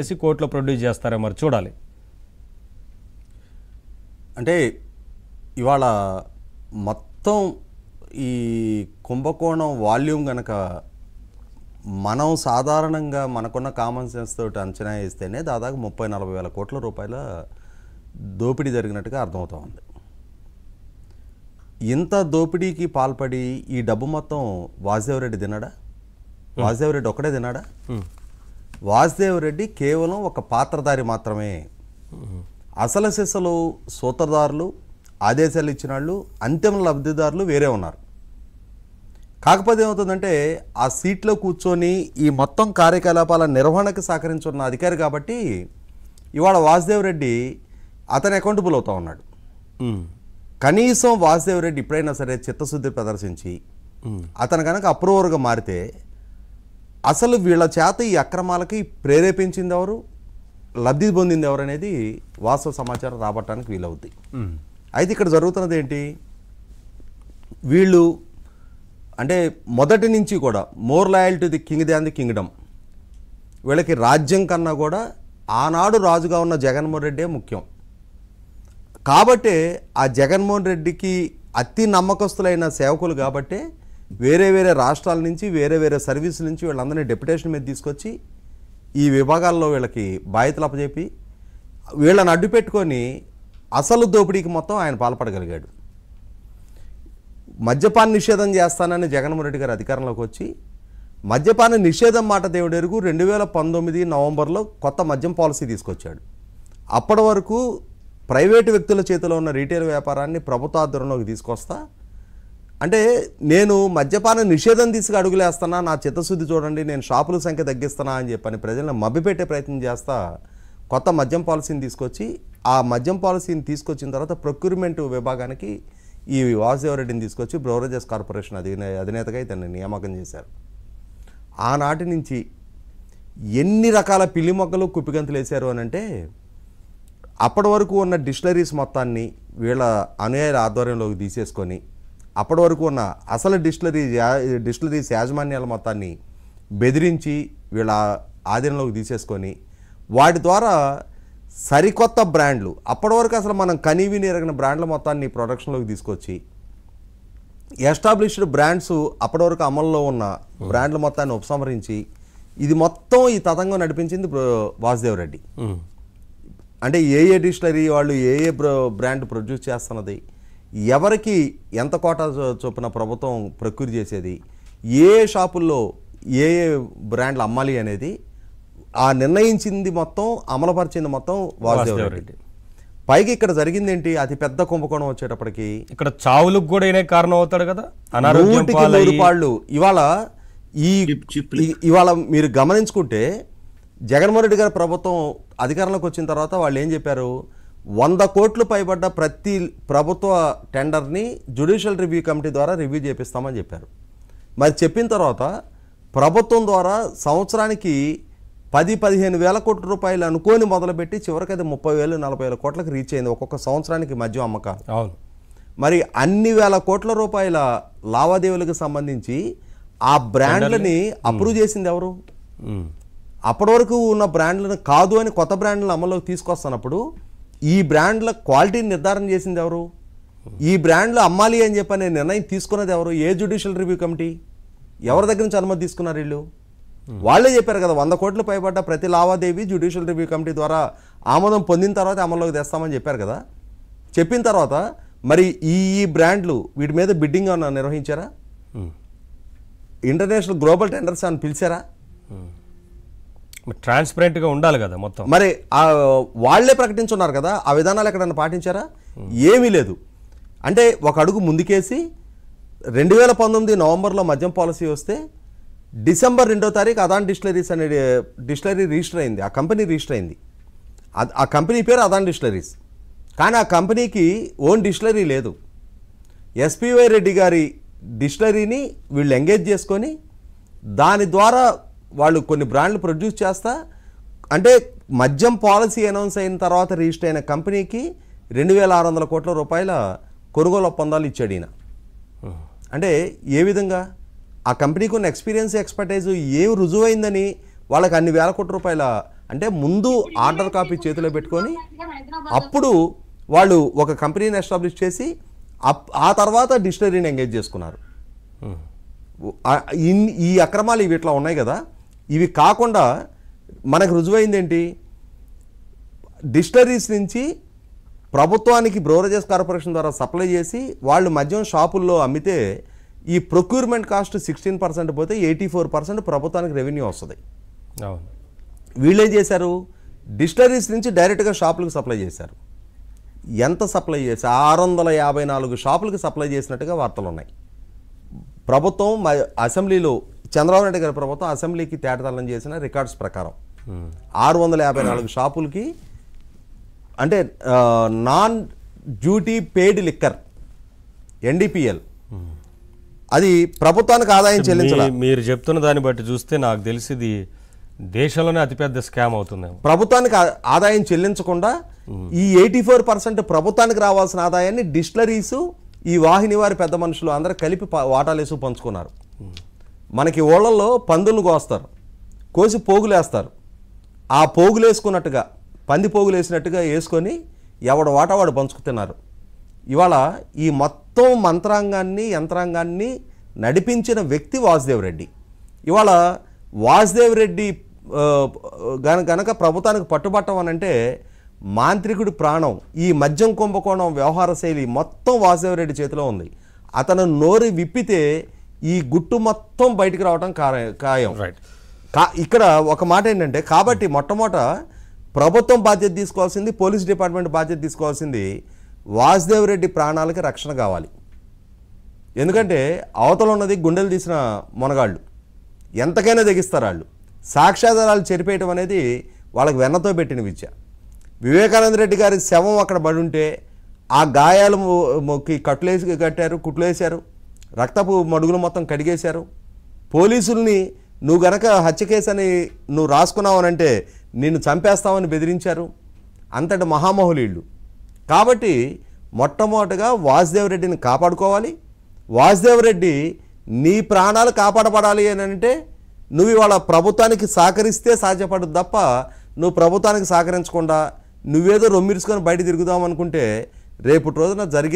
చేసి కోర్టులో ప్రొడ్యూస్ చేస్తారో మరి చూడాలి అంటే ఇవాళ మొత్తం ఈ కుంభకోణం వాల్యూమ్ కనుక మనం సాధారణంగా మనకున్న కామన్ సెన్స్ తోటి అంచనా వేస్తేనే దాదాపు ముప్పై నలభై వేల కోట్ల రూపాయల దోపిడీ జరిగినట్టుగా అర్థమవుతా ఉంది ఇంత దోపిడీకి పాల్పడి ఈ డబ్బు మొత్తం వాసుదేవరెడ్డి తిన్నాడా వాసుదేవరెడ్డి ఒక్కడే తిన్నాడా వాసుదేవరెడ్డి కేవలం ఒక పాత్రధారి మాత్రమే అసలు సిసలు సూత్రధారులు ఆదేశాలు ఇచ్చిన వాళ్ళు అంతిమ లబ్ధిదారులు వేరే ఉన్నారు కాకపోతే ఏమవుతుందంటే ఆ సీట్లో కూర్చొని ఈ మొత్తం కార్యకలాపాల నిర్వహణకు సహకరించున్న అధికారి కాబట్టి ఇవాళ వాసుదేవ్ రెడ్డి అతని అకౌంటబుల్ అవుతా ఉన్నాడు కనీసం వాసుదేవ్ రెడ్డి ఎప్పుడైనా సరే చిత్తశుద్ధి ప్రదర్శించి అతను కనుక అప్రూవర్గా మారితే అసలు వీళ్ళ చేత ఈ అక్రమాలకి ప్రేరేపించింది ఎవరు లబ్ధి పొందింది ఎవరు అనేది వాస్తవ సమాచారం రాబట్టడానికి వీలవుద్ది అయితే ఇక్కడ జరుగుతున్నది ఏంటి వీళ్ళు అంటే మొదటి నుంచి కూడా more loyal to the king than the kingdom వీళ్ళకి రాజ్యం కన్నా కూడా ఆనాడు రాజుగా ఉన్న జగన్మోహన్ రెడ్డే ముఖ్యం కాబట్టే ఆ జగన్మోహన్ రెడ్డికి అతి నమ్మకస్తులైన సేవకులు కాబట్టే వేరే వేరే రాష్ట్రాల నుంచి వేరే వేరే సర్వీస్ నుంచి వీళ్ళందరినీ డెప్యుటేషన్ మీద తీసుకొచ్చి ఈ విభాగాల్లో వీళ్ళకి బాధ్యతలు అప్పచెప్పి వీళ్ళని అడ్డు పెట్టుకొని అసలు దోపిడీకి మొత్తం ఆయన పాల్పడగలిగాడు మద్యపాన నిషేధం చేస్తానని జగన్మోహన్ రెడ్డి గారు అధికారంలోకి వచ్చి మద్యపాన నిషేధం మాట దేవుడెరుగు రెండు వేల పంతొమ్మిది నవంబర్లో కొత్త మద్యం పాలసీ తీసుకొచ్చాడు అప్పటి వరకు ప్రైవేటు వ్యక్తుల చేతిలో ఉన్న రీటైల్ వ్యాపారాన్ని ప్రభుత్వాధ్వర్యంలోకి తీసుకొస్తా అంటే నేను మద్యపాన నిషేధం తీసుకు అడుగులేస్తున్నా నా చిత్తశుద్ధి చూడండి నేను షాపుల సంఖ్య తగ్గిస్తున్నా అని చెప్పని ప్రజలను మభ్యపెట్టే ప్రయత్నం చేస్తా కొత్త మద్యం పాలసీని తీసుకొచ్చి ఆ మద్యం పాలసీని తీసుకొచ్చిన తర్వాత ప్రొక్యూర్మెంట్ విభాగానికి ఈ వాసుదేవరెడ్డిని తీసుకొచ్చి బ్రోరేజెస్ కార్పొరేషన్ అధిన అధినేతగా ఇతన్ని నియామకం చేశారు ఆనాటి నుంచి ఎన్ని రకాల పిల్లి మొక్కలు కుప్పిగంతులు వేశారు అని అంటే అప్పటి వరకు ఉన్న డిక్షనరీస్ మొత్తాన్ని వీళ్ళ అనుయాయుల ఆధ్వర్యంలోకి తీసేసుకొని అప్పటి వరకు ఉన్న అసలు డిస్టిలరీ డిస్టిలరీస్ యాజమాన్యాల మొత్తాన్ని బెదిరించి వీళ్ళ ఆధీనంలోకి తీసేసుకొని వాటి ద్వారా సరికొత్త బ్రాండ్లు అప్పటి వరకు అసలు మనం కనీవి ఎరగిన బ్రాండ్ల మొత్తాన్ని ప్రొడక్షన్లోకి తీసుకొచ్చి ఎస్టాబ్లిష్డ్ బ్రాండ్స్ అప్పటి వరకు అమల్లో ఉన్న బ్రాండ్ల మొత్తాన్ని ఉపసంహరించి ఇది మొత్తం ఈ తతంగం నడిపించింది వాసుదేవ్ రెడ్డి అంటే ఏ ఏ డిస్టలరీ వాళ్ళు ఏ ఏ బ్రాండ్ ప్రొడ్యూస్ చేస్తున్నది ఎవరికి ఎంత కోట చొప్పున ప్రభుత్వం ప్రక్యూర్ చేసేది ఏ షాపుల్లో ఏ ఏ బ్రాండ్లు అమ్మాలి అనేది ఆ నిర్ణయించింది మొత్తం అమలుపరిచింది మొత్తం వాసుదేవ్ రెడ్డి పైకి ఇక్కడ జరిగింది ఏంటి అతి పెద్ద కుంభకోణం వచ్చేటప్పటికి ఇక్కడ చావులకు కూడా ఈయన కారణం అవుతాడు కదా పాళ్ళు ఇవాళ ఈ ఇవాళ మీరు గమనించుకుంటే జగన్మోహన్ రెడ్డి గారి ప్రభుత్వం అధికారంలోకి వచ్చిన తర్వాత వాళ్ళు ఏం చెప్పారు వంద కోట్లు పైబడ్డ ప్రతి ప్రభుత్వ టెండర్ని జ్యుడిషియల్ రివ్యూ కమిటీ ద్వారా రివ్యూ చేపిస్తామని చెప్పారు మరి చెప్పిన తర్వాత ప్రభుత్వం ద్వారా సంవత్సరానికి పది పదిహేను వేల కోట్ల రూపాయలు అనుకోని మొదలుపెట్టి చివరికి అది ముప్పై వేలు నలభై వేల కోట్లకు రీచ్ అయింది ఒక్కొక్క సంవత్సరానికి మద్యం అమ్మకాలు అవును మరి అన్ని వేల కోట్ల రూపాయల లావాదేవీలకు సంబంధించి ఆ బ్రాండ్లని అప్రూవ్ చేసింది ఎవరు అప్పటి వరకు ఉన్న బ్రాండ్లను కాదు అని కొత్త బ్రాండ్లను అమల్లోకి తీసుకొస్తున్నప్పుడు ఈ బ్రాండ్ల క్వాలిటీని నిర్ధారణ చేసింది ఎవరు ఈ బ్రాండ్లు అమ్మాలి అని చెప్పి అనే నిర్ణయం తీసుకున్నది ఎవరు ఏ జ్యుడిషియల్ రివ్యూ కమిటీ ఎవరి దగ్గర నుంచి అనుమతి తీసుకున్నారు వీళ్ళు hmm. వాళ్ళే చెప్పారు కదా వంద కోట్లు పైబడ్డ ప్రతి లావాదేవీ జ్యుడిషియల్ రివ్యూ కమిటీ ద్వారా ఆమోదం పొందిన తర్వాత అమల్లోకి తెస్తామని చెప్పారు కదా చెప్పిన తర్వాత మరి ఈ బ్రాండ్లు వీటి మీద బిడ్డింగ్ నిర్వహించారా hmm. ఇంటర్నేషనల్ గ్లోబల్ టెండర్స్ అని పిలిచారా hmm. ట్రాన్స్పరెంట్గా ఉండాలి కదా మొత్తం మరి వాళ్లే ప్రకటించున్నారు కదా ఆ విధానాలు ఎక్కడన్నా పాటించారా ఏమీ లేదు అంటే ఒక అడుగు ముందుకేసి రెండు వేల పంతొమ్మిది నవంబర్లో మద్యం పాలసీ వస్తే డిసెంబర్ రెండో తారీఖు అదాన్ డిస్టిలరీస్ అనే డిస్టిలరీ రిజిస్టర్ అయింది ఆ కంపెనీ రిజిస్టర్ అయింది ఆ కంపెనీ పేరు అదాన్ డిస్టిలరీస్ కానీ ఆ కంపెనీకి ఓన్ డిస్టిలరీ లేదు ఎస్పీవై రెడ్డి గారి డిస్టిలరీని వీళ్ళు ఎంగేజ్ చేసుకొని దాని ద్వారా వాళ్ళు కొన్ని బ్రాండ్లు ప్రొడ్యూస్ చేస్తా అంటే మద్యం పాలసీ అనౌన్స్ అయిన తర్వాత రిజిస్టర్ అయిన కంపెనీకి రెండు వేల ఆరు వందల కోట్ల రూపాయల కొనుగోలు ఒప్పందాలు ఇచ్చాడు ఈయన అంటే ఏ విధంగా ఆ కంపెనీకి ఉన్న ఎక్స్పీరియన్స్ ఎక్స్పర్టైజ్ ఏం రుజువైందని వాళ్ళకి అన్ని వేల కోట్ల రూపాయల అంటే ముందు ఆర్డర్ కాపీ చేతిలో పెట్టుకొని అప్పుడు వాళ్ళు ఒక కంపెనీని ఎస్టాబ్లిష్ చేసి ఆ తర్వాత డిస్టరీని ఎంగేజ్ చేసుకున్నారు ఈ అక్రమాలు ఇవి ఇట్లా ఉన్నాయి కదా ఇవి కాకుండా మనకు రుజువైంది ఏంటి డిస్టరీస్ నుంచి ప్రభుత్వానికి బ్రోరేజెస్ కార్పొరేషన్ ద్వారా సప్లై చేసి వాళ్ళు మద్యం షాపుల్లో అమ్మితే ఈ ప్రొక్యూర్మెంట్ కాస్ట్ సిక్స్టీన్ పర్సెంట్ పోతే ఎయిటీ ఫోర్ పర్సెంట్ ప్రభుత్వానికి రెవెన్యూ వస్తుంది వీళ్ళేం చేశారు డిస్టరీస్ నుంచి డైరెక్ట్గా షాపులకు సప్లై చేశారు ఎంత సప్లై చేసి ఆరు వందల యాభై నాలుగు షాపులకు సప్లై చేసినట్టుగా వార్తలు ఉన్నాయి ప్రభుత్వం అసెంబ్లీలో చంద్రబాబు నాయుడు గారి ప్రభుత్వం అసెంబ్లీకి తేటతల్లం చేసిన రికార్డ్స్ ప్రకారం ఆరు వందల యాభై నాలుగు షాపులకి అంటే non duty paid liquor NDPL అది ప్రభుత్వానికి ఆదాయం చెల్లించాలి మీరు చెప్తున్న దాన్ని బట్టి చూస్తే నాకు తెలిసిది దేశంలోనే అతిపెద్ద స్కామ్ అవుతుంది ప్రభుత్వానికి ఆదాయం చెల్లించకుండా ఈ ఎయిటీ ఫోర్ పర్సెంట్ ప్రభుత్వానికి రావాల్సిన ఆదాయాన్ని డిస్టిలరీస్ ఈ వాహిని వారి పెద్ద మనుషులు అందరూ కలిపి వాటాలేసు పంచుకున్నారు మనకి ఓళ్ళల్లో పందులు కోస్తారు కోసి పోగులేస్తారు ఆ పోగులేసుకున్నట్టుగా పంది పోగులేసినట్టుగా వేసుకొని ఎవడ వాటవాడు పంచుకుతున్నారు ఇవాళ ఈ మొత్తం మంత్రాంగాన్ని యంత్రాంగాన్ని నడిపించిన వ్యక్తి వాసుదేవ్ రెడ్డి ఇవాళ వాసుదేవ్ రెడ్డి గనక ప్రభుత్వానికి పట్టుబట్టం అనంటే మాంత్రికుడి ప్రాణం ఈ మద్యం కుంభకోణం వ్యవహార శైలి మొత్తం వాసుదేవ్ రెడ్డి చేతిలో ఉంది అతను నోరు విప్పితే ఈ గుట్టు మొత్తం బయటికి రావడం ఖాయం రైట్ ఇక్కడ ఒక మాట ఏంటంటే కాబట్టి మొట్టమొదట ప్రభుత్వం బాధ్యత తీసుకోవాల్సింది పోలీస్ డిపార్ట్మెంట్ బాధ్యత తీసుకోవాల్సింది వాసుదేవ్ రెడ్డి ప్రాణాలకి రక్షణ కావాలి ఎందుకంటే అవతల ఉన్నది గుండెలు తీసిన మొనగాళ్ళు ఎంతకైనా తెగిస్తారు వాళ్ళు సాక్ష్యాధారాలు చెరిపేయటం అనేది వాళ్ళకి వెన్నతో పెట్టిన విద్య వివేకానంద రెడ్డి గారి శవం అక్కడ బడి ఉంటే ఆ గాయాలు మొక్కి కట్లేసి కట్టారు కుట్లేశారు రక్తపు మడుగులు మొత్తం కడిగేశారు పోలీసుల్ని నువ్వు గనక హత్య కేసు అని నువ్వు రాసుకున్నావనంటే నిన్ను చంపేస్తామని బెదిరించారు అంతటి మహామహులీళ్ళు కాబట్టి మొట్టమొదటగా వాసుదేవరెడ్డిని కాపాడుకోవాలి వాసుదేవరెడ్డి నీ ప్రాణాలు కాపాడబడాలి అని అంటే నువ్వు ఇవాళ ప్రభుత్వానికి సహకరిస్తే సాధ్యపడదు తప్ప నువ్వు ప్రభుత్వానికి సహకరించకుండా నువ్వేదో రొమ్మిరుచుకొని బయట తిరుగుదాం అనుకుంటే రేపటి రోజున జరిగే